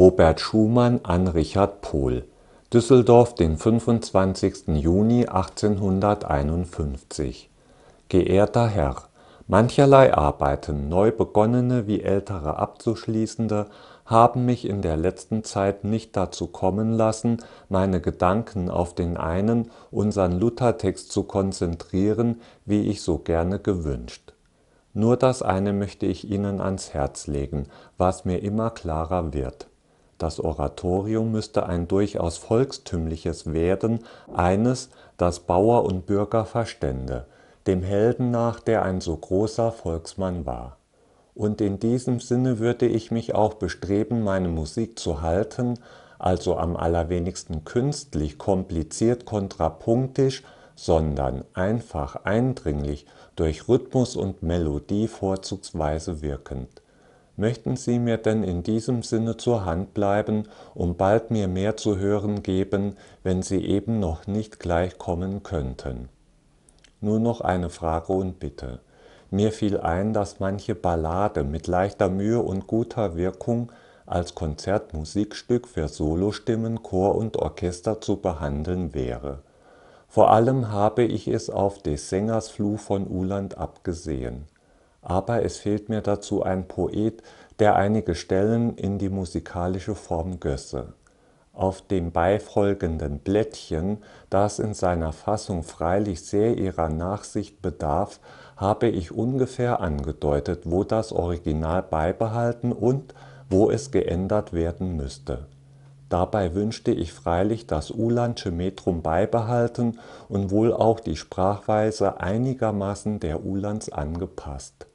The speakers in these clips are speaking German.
Robert Schumann an Richard Pohl. Düsseldorf, den 25. Juni 1851. Geehrter Herr, mancherlei Arbeiten, neu begonnene wie ältere abzuschließende, haben mich in der letzten Zeit nicht dazu kommen lassen, meine Gedanken auf den einen, unsern Luthertext zu konzentrieren, wie ich so gerne gewünscht. Nur das eine möchte ich Ihnen ans Herz legen, was mir immer klarer wird das Oratorium müsste ein durchaus volkstümliches werden, eines, das Bauer und Bürger verstände, dem Helden nach, der ein so großer Volksmann war. Und in diesem Sinne würde ich mich auch bestreben, meine Musik zu halten, also am allerwenigsten künstlich, kompliziert, kontrapunktisch, sondern einfach eindringlich durch Rhythmus und Melodie vorzugsweise wirkend. Möchten Sie mir denn in diesem Sinne zur Hand bleiben und bald mir mehr zu hören geben, wenn Sie eben noch nicht gleich kommen könnten? Nur noch eine Frage und Bitte. Mir fiel ein, dass manche Ballade mit leichter Mühe und guter Wirkung als Konzertmusikstück für Solostimmen, Chor und Orchester zu behandeln wäre. Vor allem habe ich es auf des Sängers Fluch von Uhland abgesehen aber es fehlt mir dazu ein Poet, der einige Stellen in die musikalische Form gösse. Auf dem beifolgenden Blättchen, das in seiner Fassung freilich sehr ihrer Nachsicht bedarf, habe ich ungefähr angedeutet, wo das Original beibehalten und wo es geändert werden müsste Dabei wünschte ich freilich das Ulandsche Metrum beibehalten und wohl auch die Sprachweise einigermaßen der Ulands angepasst.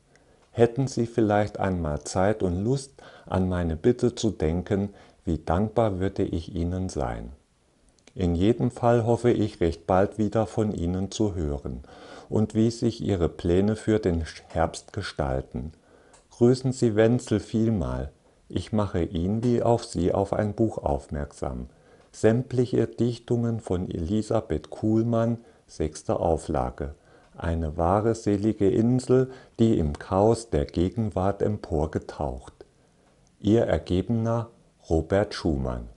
Hätten Sie vielleicht einmal Zeit und Lust, an meine Bitte zu denken, wie dankbar würde ich Ihnen sein. In jedem Fall hoffe ich, recht bald wieder von Ihnen zu hören und wie sich Ihre Pläne für den Herbst gestalten. Grüßen Sie Wenzel vielmal. Ich mache ihn wie auf sie auf ein Buch aufmerksam. Sämtliche Dichtungen von Elisabeth Kuhlmann, sechste Auflage. Eine wahre selige Insel, die im Chaos der Gegenwart emporgetaucht. Ihr Ergebener Robert Schumann